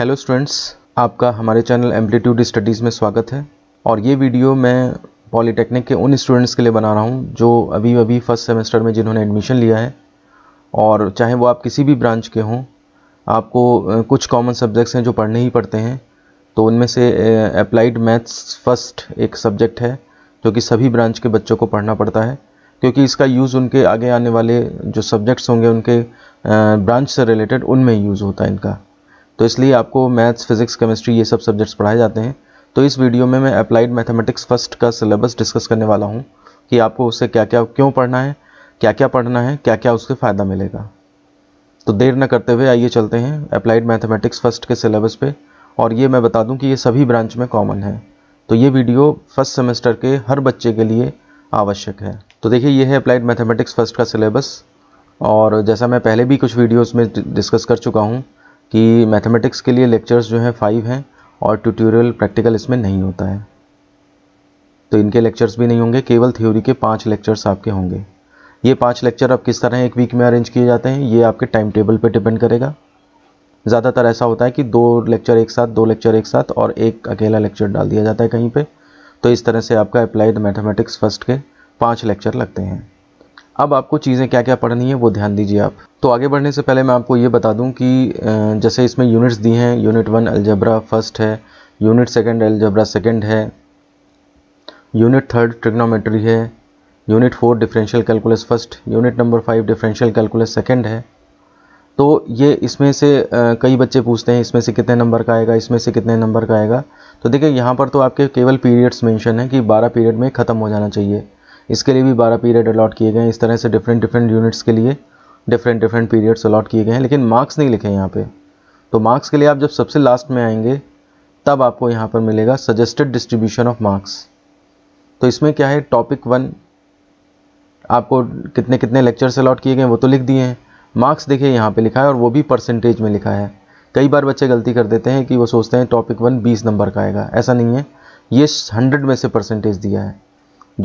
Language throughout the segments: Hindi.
हेलो स्टूडेंट्स आपका हमारे चैनल एम्पलीट्यूड स्टडीज़ में स्वागत है और ये वीडियो मैं पॉलीटेक्निक के उन स्टूडेंट्स के लिए बना रहा हूँ जो अभी अभी फ़र्स्ट सेमेस्टर में जिन्होंने एडमिशन लिया है और चाहे वो आप किसी भी ब्रांच के हों आपको कुछ कॉमन सब्जेक्ट्स हैं जो पढ़ने ही पड़ते हैं तो उनमें से अप्लाइड मैथ्स फर्स्ट एक सब्जेक्ट है जो कि सभी ब्रांच के बच्चों को पढ़ना पड़ता है क्योंकि इसका यूज़ उनके आगे आने वाले जो सब्जेक्ट्स होंगे उनके ब्रांच से रिलेटेड उनमें यूज़ होता है इनका तो इसलिए आपको मैथ्स फिज़िक्स केमिस्ट्री ये सब सब्जेक्ट्स पढ़ाए जाते हैं तो इस वीडियो में मैं अप्लाइड मैथमेटिक्स फर्स्ट का सिलेबस डिस्कस करने वाला हूँ कि आपको उससे क्या क्या क्यों पढ़ना है क्या क्या पढ़ना है क्या क्या उससे फ़ायदा मिलेगा तो देर न करते हुए आइए चलते हैं अप्लाइड मैथमेटिक्स फर्स्ट के सिलेबस पे और ये मैं बता दूं कि ये सभी ब्रांच में कॉमन है तो ये वीडियो फर्स्ट सेमेस्टर के हर बच्चे के लिए आवश्यक है तो देखिए ये है अप्लाइड मैथमेटिक्स फर्स्ट का सिलेबस और जैसा मैं पहले भी कुछ वीडियोस में डिस्कस कर चुका हूँ कि मैथमेटिक्स के लिए लेक्चर्स जो हैं फाइव हैं और ट्यूटोरियल प्रैक्टिकल इसमें नहीं होता है तो इनके लेक्चर्स भी नहीं होंगे केवल थ्योरी के पाँच लेक्चर्स आपके होंगे ये पाँच लेक्चर आप किस तरह एक वीक में अरेंज किए जाते हैं ये आपके टाइम टेबल पर डिपेंड करेगा ज़्यादातर ऐसा होता है कि दो लेक्चर एक साथ दो लेक्चर एक साथ और एक अकेला लेक्चर डाल दिया जाता है कहीं पर तो इस तरह से आपका अप्लाइड मैथमेटिक्स फर्स्ट के पाँच लेक्चर लगते हैं अब आपको चीज़ें क्या क्या पढ़नी है वो ध्यान दीजिए आप तो आगे बढ़ने से पहले मैं आपको ये बता दूं कि जैसे इसमें यूनिट्स दी हैं यूनिट वन अलजबरा फर्स्ट है यूनिट सेकंड अलजबरा सेकंड है यूनिट थर्ड ट्रिग्नोमेट्री है unit four differential calculus first unit number five differential calculus second है तो ये इसमें से कई बच्चे पूछते हैं इसमें से कितने नंबर का आएगा इसमें से कितने नंबर का आएगा तो देखिए यहाँ पर तो आपके केवल पीरियड्स मैंशन है कि बारह पीरियड में ख़त्म हो जाना चाहिए इसके लिए भी बारह पीरियड अलॉट किए गए हैं इस तरह से डिफरेंट डिफरेंट यूनिट्स के लिए डिफरेंट डिफरेंट पीरियड्स अलॉट किए गए हैं लेकिन मार्क्स नहीं लिखे हैं यहाँ पे तो मार्क्स के लिए आप जब सबसे लास्ट में आएंगे तब आपको यहाँ पर मिलेगा सजेस्टेड डिस्ट्रीब्यूशन ऑफ मार्क्स तो इसमें क्या है टॉपिक वन आपको कितने कितने लेक्चर्स अलॉट किए गए वो तो लिख दिए हैं मार्क्स देखिए यहाँ पे लिखा है और वो भी परसेंटेज में लिखा है कई बार बच्चे गलती कर देते हैं कि वो सोचते हैं टॉपिक वन बीस नंबर का आएगा ऐसा नहीं है ये हंड्रेड में से परसेंटेज दिया है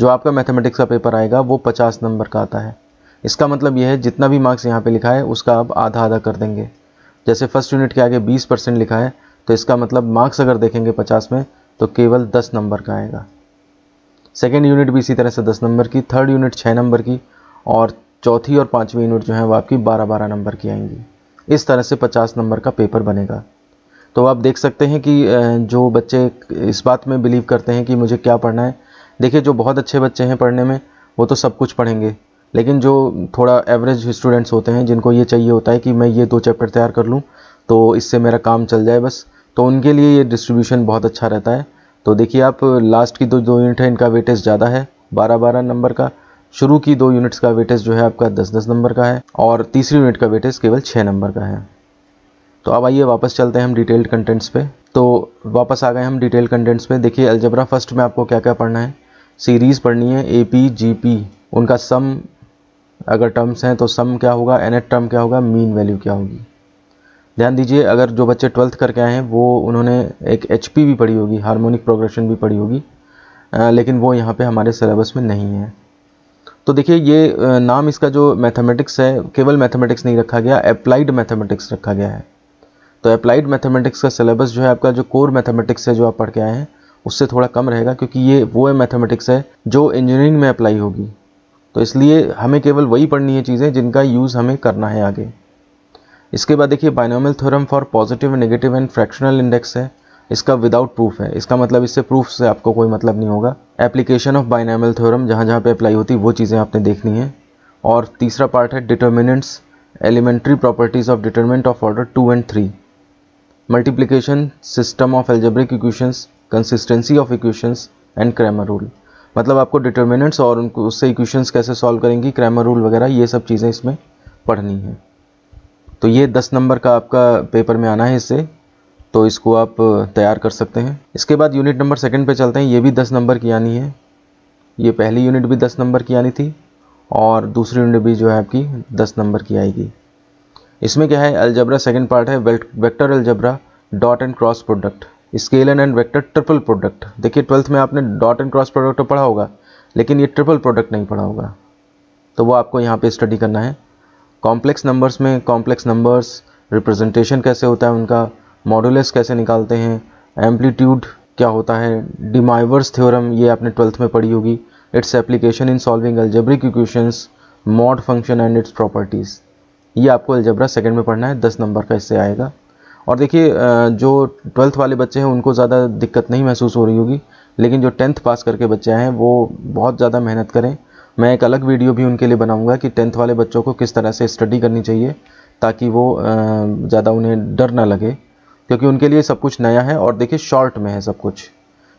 जो आपका मैथमेटिक्स का पेपर आएगा वो पचास नंबर का आता है इसका मतलब यह है जितना भी मार्क्स यहाँ पे लिखा है उसका आप आधा आधा कर देंगे जैसे फर्स्ट यूनिट के आगे बीस परसेंट लिखा है तो इसका मतलब मार्क्स अगर देखेंगे पचास में तो केवल दस नंबर का आएगा सेकेंड यूनिट भी इसी तरह से दस नंबर की थर्ड यूनिट छः नंबर की और चौथी और पाँचवीं यूनिट जो है वो आपकी बारह बारह नंबर की आएंगी इस तरह से पचास नंबर का पेपर बनेगा तो आप देख सकते हैं कि जो बच्चे इस बात में बिलीव करते हैं कि मुझे क्या पढ़ना है देखिए जो बहुत अच्छे बच्चे हैं पढ़ने में वो तो सब कुछ पढ़ेंगे लेकिन जो थोड़ा एवरेज स्टूडेंट्स होते हैं जिनको ये चाहिए होता है कि मैं ये दो चैप्टर तैयार कर लूँ तो इससे मेरा काम चल जाए बस तो उनके लिए ये डिस्ट्रीब्यूशन बहुत अच्छा रहता है तो देखिए आप लास्ट की दो दो यूनिट है इनका वेटेज ज़्यादा है बारह बारह नंबर का शुरू की दो यूनिट्स का वेटेज जो है आपका दस दस नंबर का है और तीसरी यूनिट का वेटेज केवल छः नंबर का है तो अब आइए वापस चलते हैं हम डिटेल्ड कंटेंट्स पे तो वापस आ गए हम डिटेल कंटेंट्स पे देखिए अलजबरा फर्स्ट में आपको क्या क्या पढ़ना है सीरीज़ पढ़नी है ए पी जी पी उनका सम अगर टर्म्स हैं तो सम क्या होगा एन टर्म क्या होगा मीन वैल्यू क्या होगी ध्यान दीजिए अगर जो बच्चे ट्वेल्थ करके आए हैं वो उन्होंने एक एच भी पढ़ी होगी हारमोनिक प्रोग्रेशन भी पढ़ी होगी लेकिन वो यहाँ पे हमारे सिलेबस में नहीं है तो देखिए ये नाम इसका जो मैथमेटिक्स है केवल मैथमेटिक्स नहीं रखा गया अप्लाइड मैथमेटिक्स रखा गया है तो अप्लाइड मैथमेटिक्स का सिलेबस जो है आपका जो कोर मैथमेटिक्स है जो आप पढ़ के आए हैं उससे थोड़ा कम रहेगा क्योंकि ये वो है मैथमेटिक्स है जो इंजीनियरिंग में अप्लाई होगी तो इसलिए हमें केवल वही पढ़नी है चीज़ें जिनका यूज़ हमें करना है आगे इसके बाद देखिए binomial theorem for positive negative and fractional index है इसका विदाउट प्रूफ है इसका मतलब इससे प्रूफ से आपको कोई मतलब नहीं होगा एप्लीकेशन ऑफ बाइनॉमल थ्योरम जहाँ जहाँ पे अप्लाई होती वो चीज़ें आपने देखनी है और तीसरा पार्ट है determinants elementary properties of determinant of order two and three multiplication system of algebraic equations consistency of equations and Cramer rule मतलब आपको डिटर्मिनेंट्स और उनको उससे इक्वेशंस कैसे सॉल्व करेंगी क्रैमर रूल वगैरह ये सब चीज़ें इसमें पढ़नी है तो ये दस नंबर का आपका पेपर में आना है इससे तो इसको आप तैयार कर सकते हैं इसके बाद यूनिट नंबर सेकंड पे चलते हैं ये भी दस नंबर की आनी है ये पहली यूनिट भी दस नंबर की आनी थी और दूसरी यूनिट भी जो है आपकी दस नंबर की आएगी इसमें क्या है अल्जबरा सेकंड पार्ट है vector algebra dot and cross product scalar and vector triple product देखिए ट्वेल्थ में आपने डॉट एंड क्रॉस प्रोडक्ट तो पढ़ा होगा लेकिन ये ट्रिपल प्रोडक्ट नहीं पढ़ा होगा तो वो आपको यहाँ पे स्टडी करना है कॉम्प्लेक्स नंबर्स में कॉम्प्लेक्स नंबर्स रिप्रेजेंटेशन कैसे होता है उनका मॉडुलस कैसे निकालते हैं एम्पलीट्यूड क्या होता है डिमाइवर्स थ्योरम ये आपने ट्वेल्थ में पढ़ी होगी its application in solving algebraic equations mod function and its properties ये आपको अलजबरा सेकंड में पढ़ना है दस नंबर का इससे आएगा और देखिए जो ट्वेल्थ वाले बच्चे हैं उनको ज़्यादा दिक्कत नहीं महसूस हो रही होगी लेकिन जो टेंथ पास करके बच्चे हैं वो बहुत ज़्यादा मेहनत करें मैं एक अलग वीडियो भी उनके लिए बनाऊंगा कि टेंथ वाले बच्चों को किस तरह से स्टडी करनी चाहिए ताकि वो ज़्यादा उन्हें डर ना लगे क्योंकि उनके लिए सब कुछ नया है और देखिए शॉर्ट में है सब कुछ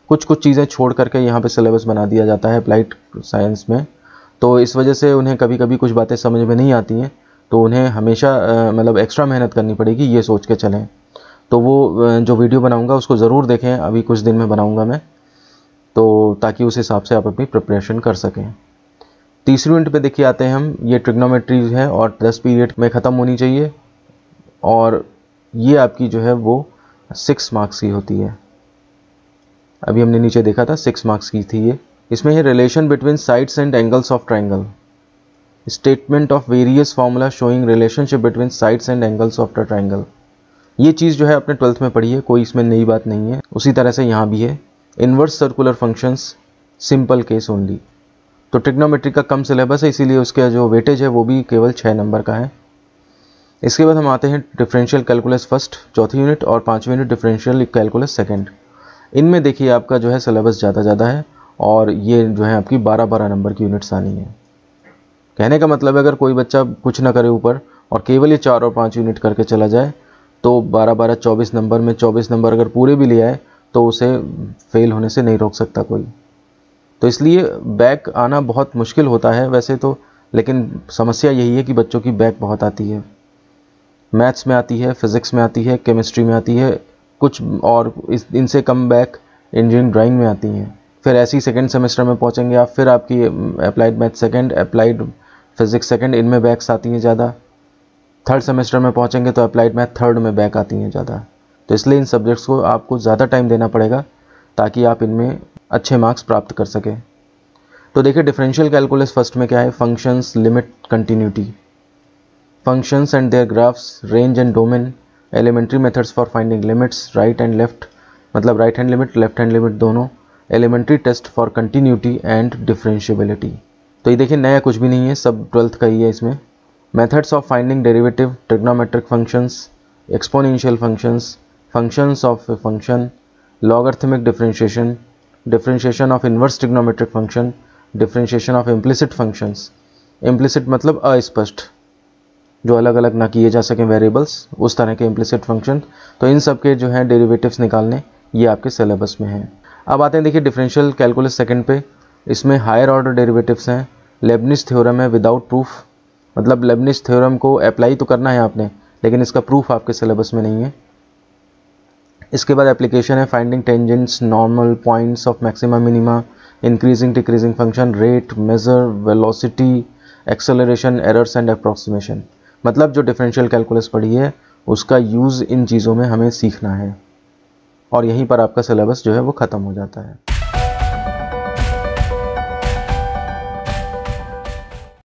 कुछ कुछ चीज़ें छोड़ करके यहाँ पे सिलेबस बना दिया जाता है अप्लाइड साइंस में तो इस वजह से उन्हें कभी कभी कुछ बातें समझ में नहीं आती हैं तो उन्हें हमेशा मतलब एक्स्ट्रा मेहनत करनी पड़ेगी ये सोच के चलें तो वो जो वीडियो बनाऊँगा उसको ज़रूर देखें अभी कुछ दिन में बनाऊँगा मैं तो ताकि उस हिसाब से आप अपनी प्रिपरेशन कर सकें तीसरी मिनट पे देखिए आते हैं हम ये ट्रिग्नोमेट्री है और दस पीरियड में ख़त्म होनी चाहिए और ये आपकी जो है वो सिक्स मार्क्स की होती है अभी हमने नीचे देखा था सिक्स मार्क्स की थी ये इसमें है relation between sides and angles of triangle statement of various formula showing relationship between sides and angles of the triangle ये चीज़ जो है अपने ट्वेल्थ में पढ़ी है कोई इसमें नई बात नहीं है उसी तरह से यहाँ भी है inverse circular functions simple case only तो ट्रिग्नोमेट्री का कम सिलेबस है इसीलिए उसका जो वेटेज है वो भी केवल छः नंबर का है इसके बाद हम आते हैं डिफरेंशियल कैलकुलस फर्स्ट चौथी यूनिट और पाँचवीं यूनिट डिफरेंशियल कैलकुलस सेकेंड इनमें देखिए आपका जो है सिलेबस ज़्यादा ज़्यादा है और ये जो है आपकी बारह बारह नंबर की यूनिट्स आनी है कहने का मतलब है अगर कोई बच्चा कुछ ना करे ऊपर और केवल ये चार और पाँच यूनिट करके चला जाए तो बारह बारह चौबीस नंबर में चौबीस नंबर अगर पूरे भी लिया है तो उसे फेल होने से नहीं रोक सकता कोई तो इसलिए बैक आना बहुत मुश्किल होता है वैसे तो लेकिन समस्या यही है कि बच्चों की बैक बहुत आती है मैथ्स में आती है फिज़िक्स में आती है केमिस्ट्री में आती है कुछ और इस इनसे कम बैक इंजीनियरिंग ड्राइंग में आती हैं फिर ऐसे ही सेकेंड सेमेस्टर में पहुँचेंगे आप फिर आपकी applied math second applied physics second इनमें बैक्स आती हैं ज़्यादा थर्ड सेमेस्टर में पहुँचेंगे तो अप्लाइड मैथ थर्ड में बैक आती हैं ज़्यादा तो इसलिए इन सब्जेक्ट्स को आपको ज़्यादा टाइम देना पड़ेगा ताकि आप इनमें अच्छे मार्क्स प्राप्त कर सकें तो देखिए डिफरेंशियल कैलकुलस फर्स्ट में क्या है functions limit continuity functions and their graphs range and domain elementary methods for finding limits right and left मतलब right hand limit left hand limit दोनों elementary test for continuity and differentiability तो ये देखिए नया कुछ भी नहीं है सब ट्वेल्थ का ही है इसमें methods of finding derivative trigonometric functions exponential functions functions of a function logarithmic differentiation differentiation of inverse trigonometric function differentiation of implicit functions implicit मतलब अस्पष्ट जो अलग अलग ना किए जा सकें वेरिएबल्स उस तरह के इम्प्लिसिट फंक्शन तो इन सब के जो हैं डेरिवेटिव्स निकालने ये आपके सिलेबस में हैं अब आते हैं देखिए डिफरेंशियल कैलकुलस सेकंड पे इसमें हायर ऑर्डर डेरिवेटिव्स हैं लेबनिस थ्योरम है विदाउट प्रूफ मतलब लेबनिस थ्योरम को अप्लाई तो करना है आपने लेकिन इसका प्रूफ आपके सिलेबस में नहीं है इसके बाद एप्लीकेशन है finding tangents normal points of maxima minima increasing decreasing function rate measure velocity acceleration errors and approximation मतलब जो डिफरेंशियल कैलकुलस पढ़ी है उसका यूज़ इन चीज़ों में हमें सीखना है और यहीं पर आपका सिलेबस जो है वो ख़त्म हो जाता है